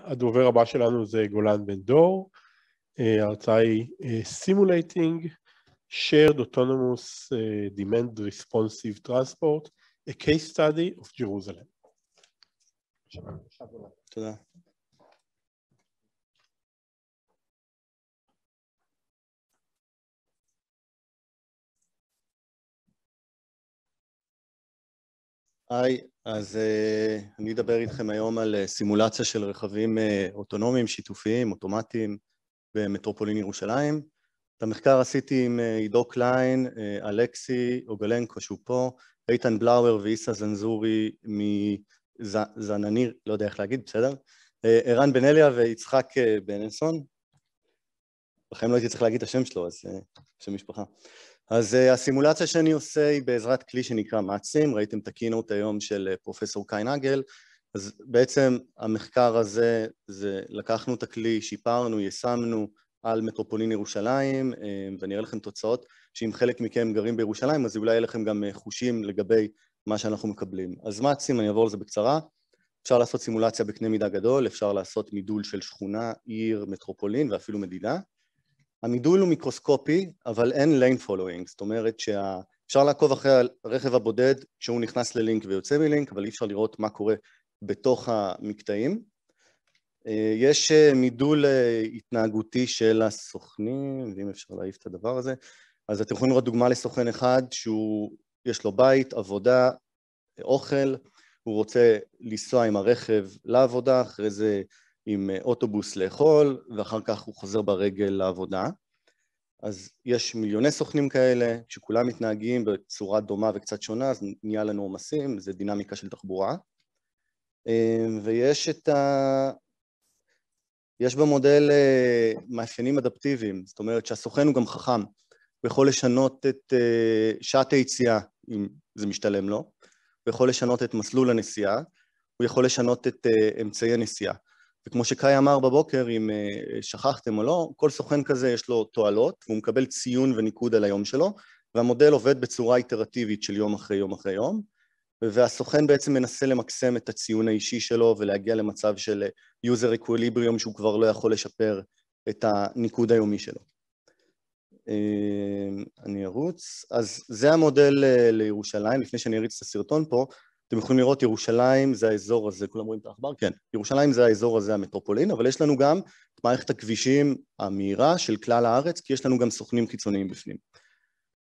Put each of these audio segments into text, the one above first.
הדובר הבא שלנו זה גולן בן דור, ההרצאה היא Simulating Shared Autonomous Demand Responsive Transport, a case study of Jerusalem. תודה. היי, אז אה, אני אדבר איתכם היום על אה, סימולציה של רכבים אה, אוטונומיים, שיתופיים, אוטומטיים במטרופולין ירושלים. את המחקר עשיתי עם עידו קליין, אלכסי, אוגלנקו שהוא פה, איתן בלאואר ואיסה זנזורי מזנניר, לא יודע איך להגיד, בסדר? ערן בן אליה ויצחק בנלסון. בחיים לא הייתי צריך להגיד את השם שלו, אז שם משפחה. אז אה, הסימולציה שאני עושה היא בעזרת כלי שנקרא מאצים, ראיתם את הקינות היום של אה, פרופסור קיין קיינגל, אז בעצם המחקר הזה, זה לקחנו את הכלי, שיפרנו, יישמנו על מטרופולין ירושלים, אה, ואני אראה לכם תוצאות, שאם חלק מכם גרים בירושלים, אז אולי יהיה לכם גם חושים לגבי מה שאנחנו מקבלים. אז מאצים, אני אעבור על זה בקצרה. אפשר לעשות סימולציה בקנה מידה גדול, אפשר לעשות מידול של שכונה, עיר, מטרופולין ואפילו מדינה. המידול הוא מיקרוסקופי, אבל אין lane following, זאת אומרת שאפשר לעקוב אחרי הרכב הבודד כשהוא נכנס ללינק ויוצא מלינק, אבל אי אפשר לראות מה קורה בתוך המקטעים. אה, יש אה, מידול אה, התנהגותי של הסוכנים, ואם אפשר להעיף את הדבר הזה, אז אתם יכולים לראות דוגמה לסוכן אחד שהוא, יש לו בית, עבודה, אוכל, הוא רוצה לנסוע עם הרכב לעבודה, אחרי זה עם אה, אוטובוס לאכול, ואחר כך הוא חוזר ברגל לעבודה. אז יש מיליוני סוכנים כאלה, כשכולם מתנהגים בצורה דומה וקצת שונה, אז נהיה לנו עומסים, זה דינמיקה של תחבורה. אמ, ויש את ה... יש במודל אה, מאפיינים אדפטיביים, זאת אומרת שהסוכן הוא גם חכם, הוא יכול לשנות את אה, שעת היציאה, אם זה משתלם לו, הוא יכול לשנות את מסלול הנסיעה, הוא יכול לשנות את אמצעי הנסיעה. וכמו שקאי אמר בבוקר, אם אה, שכחתם או לא, כל סוכן כזה יש לו תועלות, והוא מקבל ציון וניקוד על היום שלו, והמודל עובד בצורה איטרטיבית של יום אחרי יום אחרי יום, והסוכן בעצם מנסה למקסם את הציון האישי שלו ולהגיע למצב של אה, user equilibrium שהוא כבר לא יכול לשפר את הניקוד היומי שלו. אה, אני ארוץ. אז זה המודל לירושלים, לפני שאני אריץ את הסרטון פה. אתם יכולים לראות ירושלים זה האזור הזה, כולם רואים את העכבר? כן. ירושלים זה האזור הזה המטרופולין, אבל יש לנו גם את מערכת הכבישים המהירה של כלל הארץ, כי יש לנו גם סוכנים חיצוניים בפנים.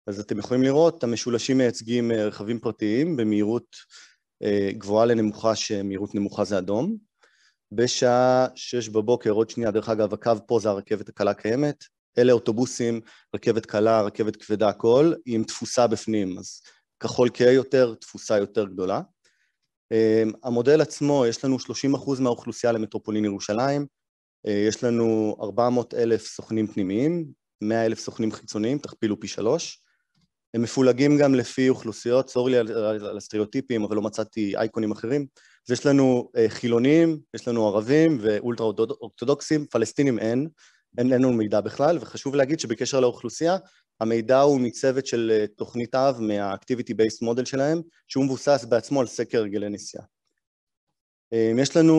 אז אתם יכולים לראות, המשולשים מייצגים אה, רכבים פרטיים במהירות אה, גבוהה לנמוכה, שמהירות נמוכה זה אדום. בשעה שש בבוקר, עוד שנייה, דרך אגב, הקו פה זה הרכבת הקלה קיימת, אלה אוטובוסים, רכבת קלה, רכבת כבדה, הכל, עם תפוסה בפנים, אז כחול כהה יותר, תפוסה יותר גדולה. אמ, המודל עצמו, יש לנו 30% אחוז מהאוכלוסייה למטרופולין ירושלים, אה, יש לנו 400 אלף סוכנים פנימיים, 100 אלף סוכנים חיצוניים, תכפילו פי שלוש. הם מפולגים גם לפי אוכלוסיות, צור לי על הסטריאוטיפים, אבל לא מצאתי אייקונים אחרים. אז יש לנו אה, חילונים, יש לנו ערבים ואולטרה אורתודוקסים, פלסטינים אין, אין לנו מידע בכלל, וחשוב להגיד שבקשר לאוכלוסייה, המידע הוא מצוות של אה, תוכנית אב מה-Activity Based Model שלהם, שהוא מבוסס בעצמו על סקר הרגלי נסיעה. אה, יש לנו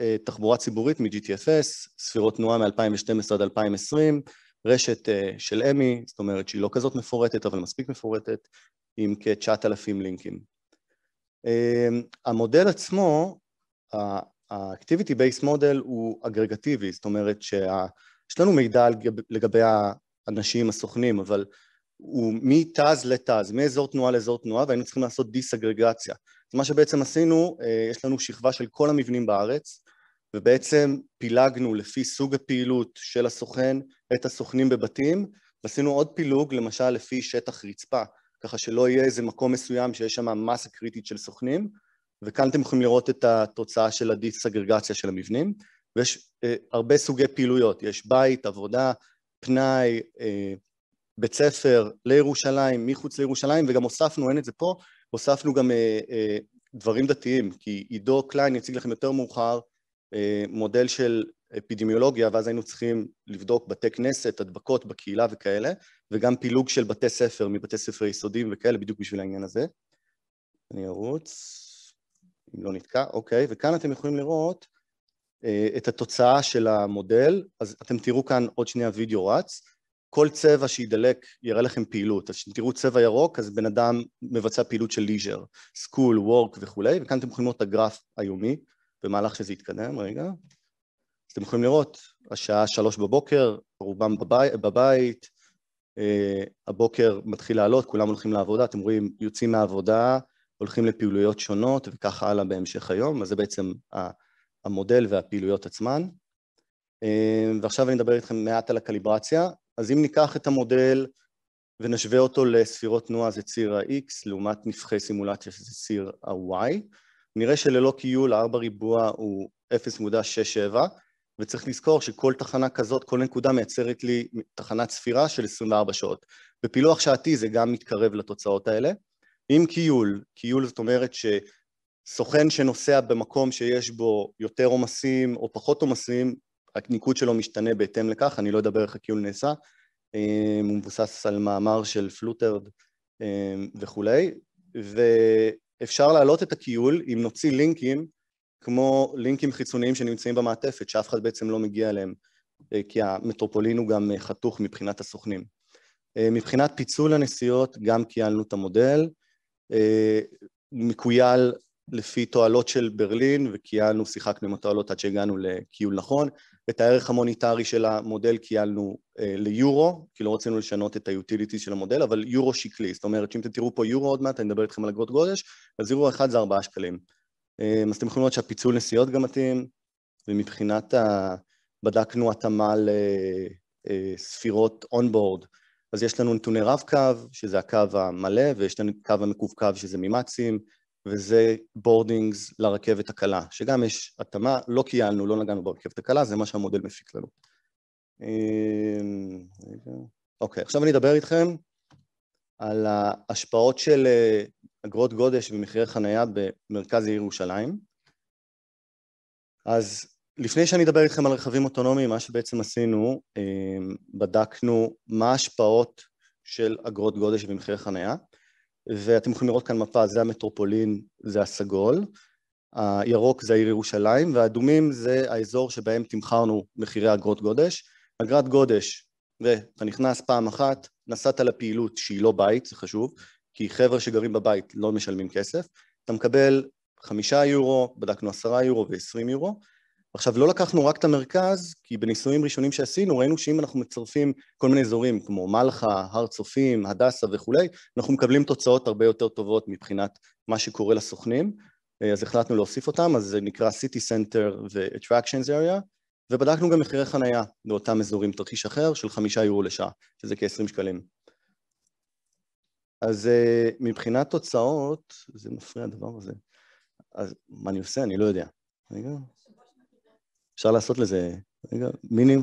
אה, תחבורה ציבורית מ-GTFS, ספירות תנועה מ-2012 עד 2020, רשת של אמי, e, זאת אומרת שהיא לא כזאת מפורטת, אבל מספיק מפורטת, עם כ-9,000 לינקים. המודל עצמו, ה-Activity Based Model הוא אגרגטיבי, זאת אומרת שיש לנו מידע לגבי אנשים, הסוכנים, אבל הוא מתז לתז, מאזור תנועה לאזור תנועה, והיינו צריכים לעשות דיסאגרגציה. אז מה שבעצם עשינו, אה, יש לנו שכבה של כל המבנים בארץ, ובעצם פילגנו לפי סוג הפעילות של הסוכן את הסוכנים בבתים, ועשינו עוד פילוג, למשל לפי שטח רצפה, ככה שלא יהיה איזה מקום מסוים שיש שם מסה קריטית של סוכנים, וכאן אתם יכולים לראות את התוצאה של הדיסאגרגציה של המבנים, ויש אה, הרבה סוגי פעילויות, יש בית, עבודה, פנאי, אה, בית ספר לירושלים, מחוץ לירושלים, וגם הוספנו, אין את זה פה, הוספנו גם אה, אה, דברים דתיים, כי עידו קליין יציג לכם יותר מאוחר מודל של אפידמיולוגיה, ואז היינו צריכים לבדוק בתי כנסת, הדבקות בקהילה וכאלה, וגם פילוג של בתי ספר מבתי ספר יסודיים וכאלה, בדיוק בשביל העניין הזה. אני ארוץ, אם לא נתקע, אוקיי, וכאן אתם יכולים לראות אה, את התוצאה של המודל, אז אתם תראו כאן עוד שנייה וידאו רץ, כל צבע שידלק יראה לכם פעילות, אז כשתראו צבע ירוק אז בן אדם מבצע פעילות של ליז'ר, סקול, וורק וכולי, וכאן אתם יכולים לראות את הגרף היומי במהלך שזה יתקדם, רגע. אז אתם יכולים לראות, השעה שלוש בבוקר, רובם בבי, בבית, בבית אה, הבוקר מתחיל לעלות, כולם הולכים לעבודה, אתם רואים, יוצאים מהעבודה, הולכים לפעילויות שונות וכך הלאה בהמשך היום, אז זה בעצם המודל והפעילויות עצמן. אה, ועכשיו אני אדבר איתכם מעט על הקליברציה. אז אם ניקח את המודל ונשווה אותו לספירות תנועה זה ציר ה-X, לעומת נפחי סימולציה שזה ציר ה-Y, נראה שללא קיול ה-4 ריבוע הוא 0.67, וצריך לזכור שכל תחנה כזאת, כל נקודה מייצרת לי תחנת ספירה של 24 שעות. בפילוח שעתי זה גם מתקרב לתוצאות האלה. עם קיול, קיול זאת אומרת ש... סוכן שנוסע במקום שיש בו יותר עומסים או פחות עומסים, הניקוד שלו משתנה בהתאם לכך, אני לא אדבר איך הקיול נעשה, אמ, הוא מבוסס על מאמר של פלוטרד אמ, וכולי, ואפשר להעלות את הקיול אם נוציא לינקים, כמו לינקים חיצוניים שנמצאים במעטפת, שאף אחד בעצם לא מגיע אליהם, אה, כי המטרופולין הוא גם אה, חתוך מבחינת הסוכנים. אה, מבחינת פיצול הנסיעות, גם קיילנו את המודל, מקוייל לפי תועלות של ברלין, וקיילנו, שיחקנו עם התועלות עד שהגענו לקיול נכון. את הערך המוניטרי של המודל קיילנו אה, ליורו, כי לא רצינו לשנות את היוטיליטי של המודל, אבל יורו שקלי. זאת אומרת, שאם אתם תראו פה יורו עוד מעט, אני אדבר איתכם על אגרות גודש, אז יורו אחד זה ארבעה שקלים. אה, אז אתם יכולים לראות שהפיצול נסיעות גם מתאים, ומבחינת ה... בדקנו התאמה לספירות אה, אונבורד, אז יש לנו נתוני רב-קו, שזה הקו המלא, ויש לנו קו המקווקו, שזה מימ"צים, וזה בורדינגס לרכבת הקלה, שגם יש התאמה, לא קיילנו, לא נגענו ברכבת הקלה, זה מה שהמודל מפיק לנו. אמ, אוקיי, עכשיו אני אדבר איתכם על ההשפעות של אה, אגרות גודש ומחירי חנייה במרכז העיר ירושלים. אז לפני שאני אדבר איתכם על רכבים אוטונומיים, מה שבעצם עשינו, אמ, בדקנו מה ההשפעות של אגרות גודש ומחירי חנייה. ואתם יכולים לראות כאן מפה, זה המטרופולין, זה הסגול, הירוק זה העיר ירושלים, והאדומים זה האזור שבהם תמחרנו מחירי אגרות גודש. אגרת גודש, ואתה נכנס פעם אחת, נסעת לפעילות שהיא לא בית, זה חשוב, כי חבר'ה שגרים בבית לא משלמים כסף, אתה מקבל חמישה יורו, בדקנו עשרה יורו ועשרים יורו, עכשיו, לא לקחנו רק את המרכז, כי בניסויים ראשונים שעשינו, ראינו שאם אנחנו מצרפים כל מיני אזורים, כמו מלחה, הר צופים, הדסה וכולי, אנחנו מקבלים תוצאות הרבה יותר טובות מבחינת מה שקורה לסוכנים, אה, אז החלטנו להוסיף אותם, אז זה נקרא City Center ו-Attractions Area, ובדקנו גם מחירי חנייה באותם אזורים, תרחיש אחר של חמישה יורו לשעה, שזה כ-20 שקלים. אז אה, מבחינת תוצאות, זה מפריע הדבר הזה. אז מה אני עושה? אני לא יודע. רגע. אפשר לעשות לזה, רגע, מינים,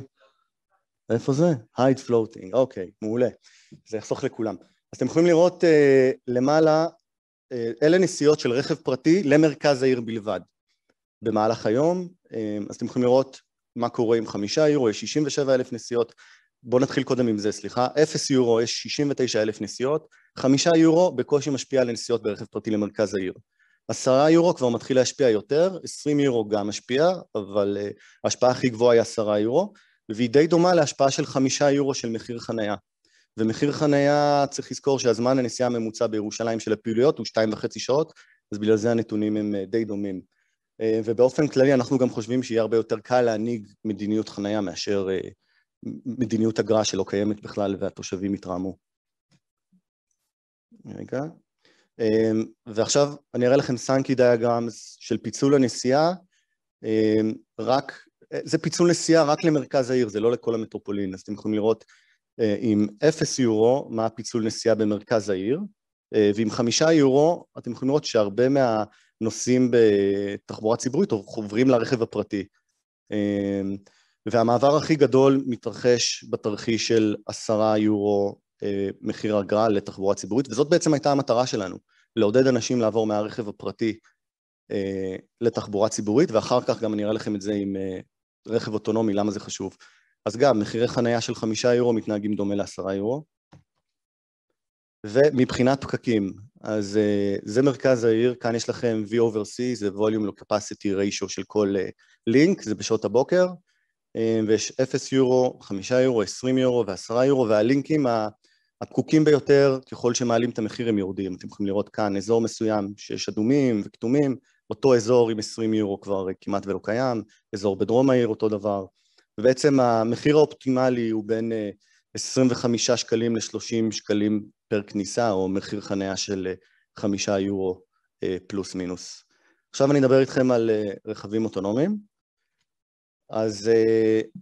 איפה זה? הייד פלוטינג, אוקיי, מעולה, זה יחסוך לכולם. אז אתם יכולים לראות uh, למעלה, uh, אלה נסיעות של רכב פרטי למרכז העיר בלבד במהלך היום, אה, אז אתם יכולים לראות מה קורה עם חמישה יורו, יש 67 אלף נסיעות, בואו נתחיל קודם עם זה, סליחה, אפס יורו יש 69 אלף נסיעות, חמישה יורו בקושי משפיע על הנסיעות ברכב פרטי למרכז העיר. עשרה יורו כבר מתחיל להשפיע יותר, עשרים יורו גם משפיע, אבל אה, ההשפעה הכי גבוהה היא עשרה יורו, והיא די דומה להשפעה של חמישה יורו של מחיר חנייה. ומחיר חנייה, צריך לזכור שהזמן הנסיעה הממוצע בירושלים של הפעילויות הוא שתיים וחצי שעות, אז בגלל זה הנתונים הם אה, די דומים. אה, ובאופן כללי אנחנו גם חושבים שיהיה הרבה יותר קל להנהיג מדיניות חנייה מאשר מדיניות אגרה שלא קיימת בכלל והתושבים יתרעמו. רגע. אמ, ועכשיו אני אראה לכם סנקי דיאגרמס של פיצול הנסיעה, אמ, רק, זה פיצול נסיעה רק למרכז העיר, זה לא לכל המטרופולין, אז אתם יכולים לראות אה, עם 0 יורו מה הפיצול נסיעה במרכז העיר, אה, ועם 5 יורו אתם יכולים לראות שהרבה מהנוסעים בתחבורה ציבורית עוברים לרכב הפרטי. אמ, והמעבר הכי גדול מתרחש בתרחיש של עשרה יורו אה, מחיר אגרה לתחבורה ציבורית, וזאת בעצם הייתה המטרה שלנו, לעודד אנשים לעבור מהרכב הפרטי אה, לתחבורה ציבורית, ואחר כך גם אני אראה לכם את זה עם אה, רכב אוטונומי, למה זה חשוב. אז גם, מחירי חנייה של חמישה יורו מתנהגים דומה לעשרה יורו. ומבחינת פקקים, אז זה מרכז העיר, כאן יש לכם V over C, זה volume capacity ratio של כל לינק, זה בשעות הבוקר, ויש 0 יורו, 5 יורו, 20 יורו ו-10 יורו, והלינקים, הפקוקים ביותר, ככל שמעלים את המחיר הם יורדים. אתם יכולים לראות כאן אזור מסוים שיש אדומים וכתומים, אותו אזור עם 20 יורו כבר כמעט ולא קיים, אזור בדרום העיר אותו דבר. ובעצם המחיר האופטימלי הוא בין 25 אה, שקלים ל-30 שקלים פר כניסה, או מחיר חניה של 5 אה, יורו אה, פלוס מינוס. עכשיו אני אדבר איתכם על רכבים אוטונומיים. אז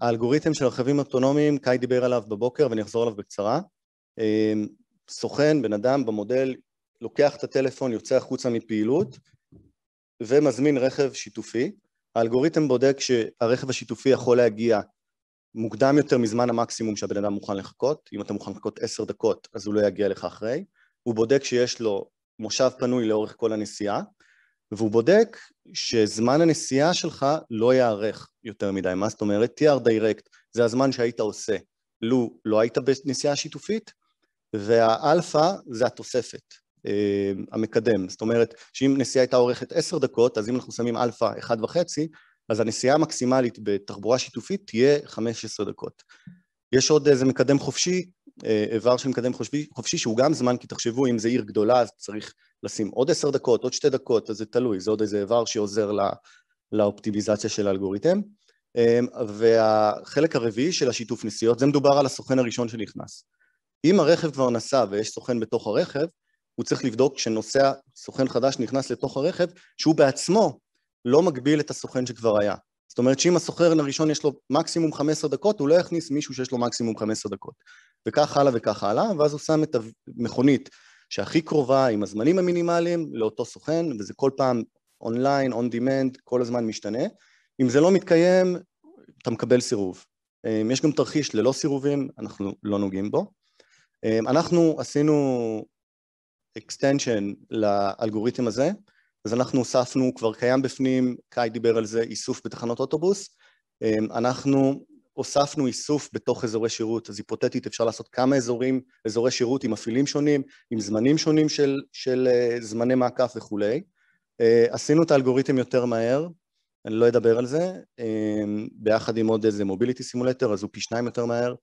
האלגוריתם של רכבים אוטונומיים, קאי דיבר עליו בבוקר ואני אחזור עליו בקצרה. אמ, סוכן, בן אדם במודל, לוקח את הטלפון, יוצא החוצה מפעילות ומזמין רכב שיתופי. האלגוריתם בודק שהרכב השיתופי יכול להגיע מוקדם יותר מזמן המקסימום שהבן אדם מוכן לחכות. אם אתה מוכן לחכות עשר דקות, אז הוא לא יגיע לך אחרי. הוא בודק שיש לו מושב פנוי לאורך כל הנסיעה, והוא בודק שזמן הנסיעה שלך לא יארך יותר מדי. מה זאת אומרת? TR direct, זה הזמן שהיית עושה. לו לא היית בנסיעה שיתופית, והאלפא זה התוספת, אה, המקדם. זאת אומרת, שאם נסיעה הייתה אורכת עשר דקות, אז אם אנחנו שמים אלפא אחד וחצי, אז הנסיעה המקסימלית בתחבורה שיתופית תהיה 15 דקות. יש עוד איזה מקדם חופשי, אה, איבר של מקדם חופשי, חופשי שהוא גם זמן, כי תחשבו, אם זו עיר גדולה אז צריך לשים עוד עשר דקות, עוד שתי דקות, אז זה תלוי, זה עוד איזה איבר שעוזר לא, לאופטימיזציה של האלגוריתם. אה, והחלק הרביעי של השיתוף נסיעות, זה מדובר על הסוכן הראשון שנכנס. אם הרכב כבר נסע ויש סוכן בתוך הרכב, הוא צריך לבדוק כשנוסע, סוכן חדש נכנס לתוך הרכב, שהוא בעצמו לא מגביל את הסוכן שכבר היה. זאת אומרת שאם הסוכר הראשון יש לו מקסימום 15 דקות, הוא לא יכניס מישהו שיש לו מקסימום 15 דקות. וכך הלאה וכך הלאה, ואז הוא שם את המכונית שהכי קרובה עם הזמנים המינימליים לאותו סוכן, וזה כל פעם אונליין, און דימנד, כל הזמן משתנה. אם זה לא מתקיים, אתה מקבל סירוב. אה, יש גם תרחיש ללא סירובים, אנחנו לא נוגעים בו. אמ, אנחנו עשינו extension לאלגוריתם הזה, אז אנחנו הוספנו, כבר קיים בפנים, קאי דיבר על זה, איסוף בתחנות אוטובוס, אמ, אנחנו הוספנו איסוף בתוך אזורי שירות, אז היפותטית אפשר לעשות כמה אזורים, אזורי שירות עם מפעילים שונים, עם זמנים שונים של, של אה, זמני מעקף וכולי. אה, עשינו את האלגוריתם יותר מהר, אני לא אדבר על זה, אמ, ביחד עם עוד איזה מוביליטי סימולטר, אז הוא פי שניים יותר מהר.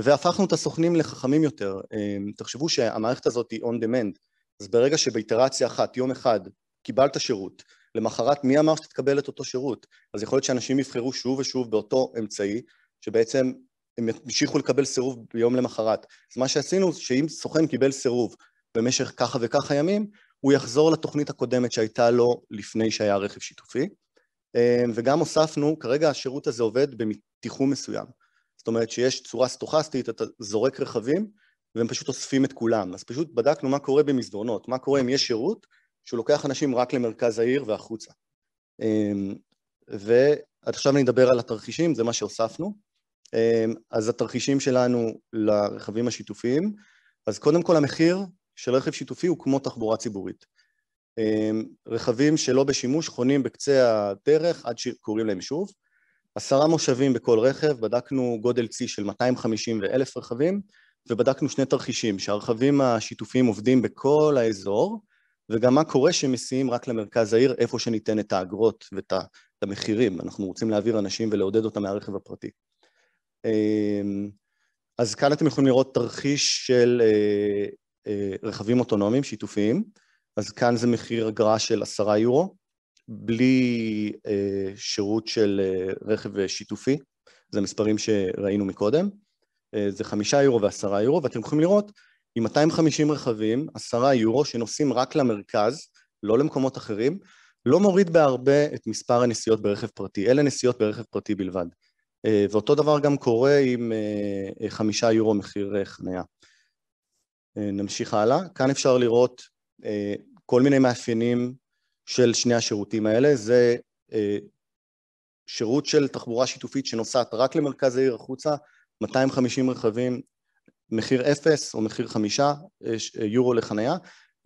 והפכנו את הסוכנים לחכמים יותר. אה, תחשבו שהמערכת הזאת היא on demand, אז ברגע שבאיטרציה אחת, יום אחד, קיבלת שירות, למחרת מי אמר שתקבל את אותו שירות? אז יכול להיות שאנשים יבחרו שוב ושוב באותו אמצעי, שבעצם הם ימשיכו לקבל סירוב ביום למחרת. אז מה שעשינו, שאם סוכן קיבל סירוב במשך ככה וככה ימים, הוא יחזור לתוכנית הקודמת שהייתה לו לפני שהיה רכב שיתופי. אה, וגם הוספנו, כרגע השירות הזה עובד בתיחום מסוים. זאת אומרת שיש צורה סטוכסטית, אתה זורק רכבים, והם פשוט אוספים את כולם. אז פשוט בדקנו מה קורה במסדרונות, מה קורה אם יש שירות שהוא לוקח אנשים רק למרכז העיר והחוצה. אמ, ועד עכשיו אני אדבר על התרחישים, זה מה שהוספנו. אמ, אז התרחישים שלנו לרכבים השיתופיים, אז קודם כל המחיר של רכב שיתופי הוא כמו תחבורה ציבורית. אמ, רכבים שלא בשימוש חונים בקצה הדרך עד שקוראים להם שוב. עשרה מושבים בכל רכב, בדקנו גודל צי של 250 ואלף רכבים, ובדקנו שני תרחישים, שהרכבים השיתופיים עובדים בכל האזור, וגם מה קורה שמסיעים רק למרכז העיר, איפה שניתן את האגרות ואת המחירים. אנחנו רוצים להעביר אנשים ולעודד אותם מהרכב הפרטי. אמ, אז כאן אתם יכולים לראות תרחיש של אה, אה, רכבים אוטונומיים שיתופיים, אז כאן זה מחיר אגרה של עשרה יורו, בלי אה, שירות של אה, רכב אה, שיתופי, זה מספרים שראינו מקודם, אה, זה חמישה יורו ועשרה יורו, ואתם יכולים לראות עם 250 רכבים, עשרה יורו שנוסעים רק למרכז, לא למקומות אחרים, לא מוריד בהרבה את מספר הנסיעות ברכב פרטי, אלה נסיעות ברכב פרטי בלבד. אה, ואותו דבר גם קורה עם אה, אה חמישה יורו מחיר אה, חניה. אה, נמשיך הלאה, כאן אפשר לראות אה, כל מיני מאפיינים של שני השירותים האלה, זה אה, שירות של תחבורה שיתופית שנוסעת רק למרכז העיר החוצה, 250 רכבים, מחיר אפס או מחיר חמישה אה, אה, יורו לחנייה,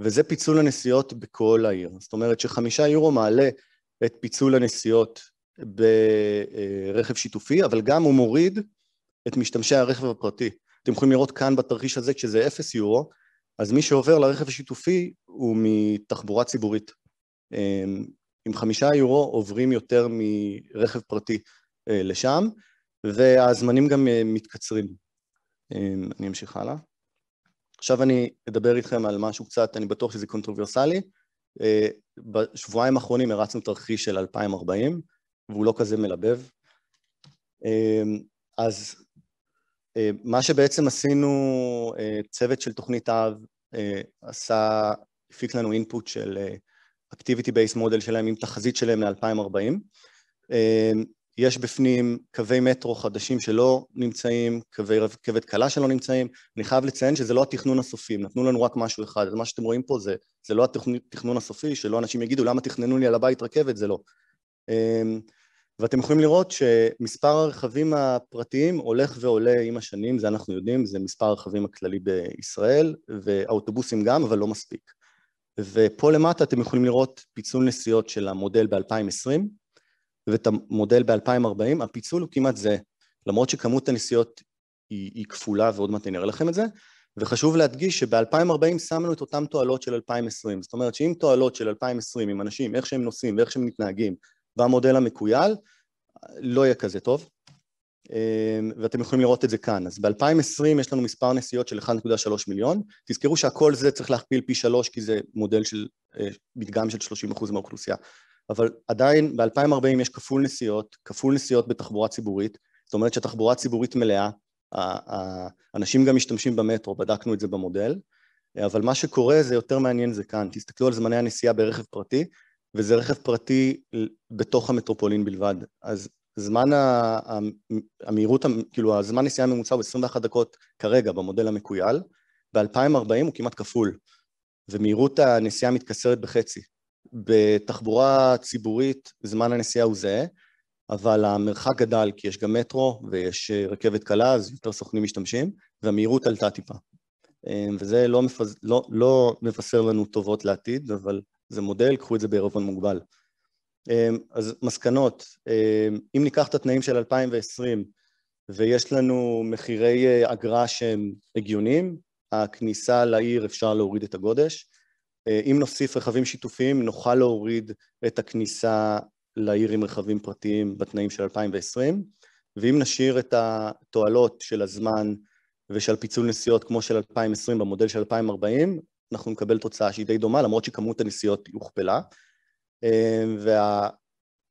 וזה פיצול הנסיעות בכל העיר. זאת אומרת שחמישה יורו מעלה את פיצול הנסיעות ברכב שיתופי, אבל גם הוא מוריד את משתמשי הרכב הפרטי. אתם יכולים לראות כאן בתרחיש הזה, כשזה אפס יורו, אז מי שעובר לרכב השיתופי הוא מתחבורה ציבורית. אמ, עם חמישה יורו עוברים יותר מרכב פרטי אה, לשם, והזמנים גם אה, מתקצרים. אמ, אני אמשיך הלאה. עכשיו אני אדבר איתכם על משהו קצת, אני בטוח שזה קונטרוברסלי. אה, בשבועיים האחרונים הרצנו תרחיש של 2040, והוא לא כזה מלבב. אמ, אז מה שבעצם עשינו, צוות של תוכנית אב עשה, הפיק לנו אינפוט של activity Based Model שלהם עם תחזית שלהם ל-2040. אמ, יש בפנים קווי מטרו חדשים שלא נמצאים, קווי רכבת קלה שלא נמצאים. אני חייב לציין שזה לא התכנון הסופי, הם נתנו לנו רק משהו אחד, אז מה שאתם רואים פה זה, זה לא התכנון הסופי, שלא אנשים יגידו למה תכננו לי על הבית רכבת, זה לא. אמ, ואתם יכולים לראות שמספר הרכבים הפרטיים הולך ועולה עם השנים, זה אנחנו יודעים, זה מספר הרכבים הכללי בישראל, והאוטובוסים גם, אבל לא מספיק. ופה למטה אתם יכולים לראות פיצול נסיעות של המודל ב-2020 ואת המודל ב-2040, הפיצול הוא כמעט זה, למרות שכמות הנסיעות היא, היא כפולה ועוד מעט אני אראה לכם את זה, וחשוב להדגיש שב-2040 שמנו את אותן תועלות של 2020, זאת אומרת שאם תועלות של 2020 עם אנשים, איך שהם נוסעים ואיך שהם מתנהגים, והמודל המקוייל, לא יהיה כזה טוב, אמ, ואתם יכולים לראות את זה כאן. אז ב-2020 יש לנו מספר נסיעות של 1.3 מיליון, תזכרו שהכל זה צריך להכפיל פי שלוש כי זה מודל של אה, מדגם של 30% מהאוכלוסייה, אבל עדיין ב-2040 יש כפול נסיעות, כפול נסיעות בתחבורה ציבורית, זאת אומרת שהתחבורה הציבורית מלאה, אנשים גם משתמשים במטרו, בדקנו את זה במודל, אבל מה שקורה זה יותר מעניין זה כאן, תסתכלו על זמני הנסיעה ברכב פרטי, וזה רכב פרטי בתוך המטרופולין בלבד, אז זמן המהירות, כאילו הזמן נסיעה הממוצע הוא 21 דקות כרגע במודל המקוייל, ב-2040 הוא כמעט כפול, ומהירות הנסיעה מתקצרת בחצי. בתחבורה ציבורית זמן הנסיעה הוא זהה, אבל המרחק גדל כי יש גם מטרו ויש אה, רכבת קלה, אז יותר סוכנים משתמשים, והמהירות עלתה טיפה. אה, וזה לא, מפז... לא, לא מבשר לנו טובות לעתיד, אבל זה מודל, קחו את זה בעירבון מוגבל. אמ, אז מסקנות, אמ, אם ניקח את התנאים של 2020 ויש לנו מחירי אה, אגרה שהם הגיוניים, הכניסה לעיר אפשר להוריד את הגודש. אה, אם נוסיף רכבים שיתופיים נוכל להוריד את הכניסה לעיר עם רכבים פרטיים בתנאים של 2020, ואם נשאיר את התועלות של הזמן ושל פיצול נסיעות כמו של 2020 במודל של 2040, אנחנו נקבל תוצאה שהיא די דומה, למרות שכמות הנסיעות הוכפלה. אמ,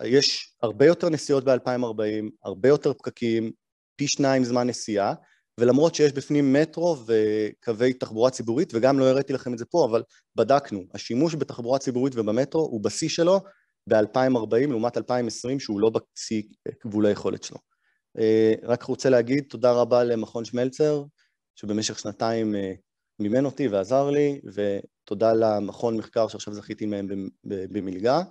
ויש הרבה יותר נסיעות ב-2040, הרבה יותר פקקים, פי שניים זמן נסיעה, ולמרות שיש בפנים מטרו וקווי תחבורה ציבורית, וגם לא הראיתי לכם את זה פה, אבל בדקנו, השימוש בתחבורה ציבורית ובמטרו הוא בשיא שלו ב-2040 לעומת 2020, שהוא לא בשיא גבול היכולת שלו. אה, רק רוצה להגיד תודה רבה למכון שמלצר, שבמשך שנתיים אה, מימן אותי ועזר לי, ו... תודה למכון מחקר שעכשיו זכיתי מהם במלגה,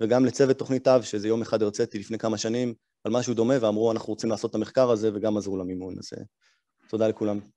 וגם לצוות תוכנית אב, שזה יום אחד הרציתי לפני כמה שנים על משהו דומה, ואמרו אנחנו רוצים לעשות את המחקר הזה, וגם עזרו למימון, הזה. תודה לכולם.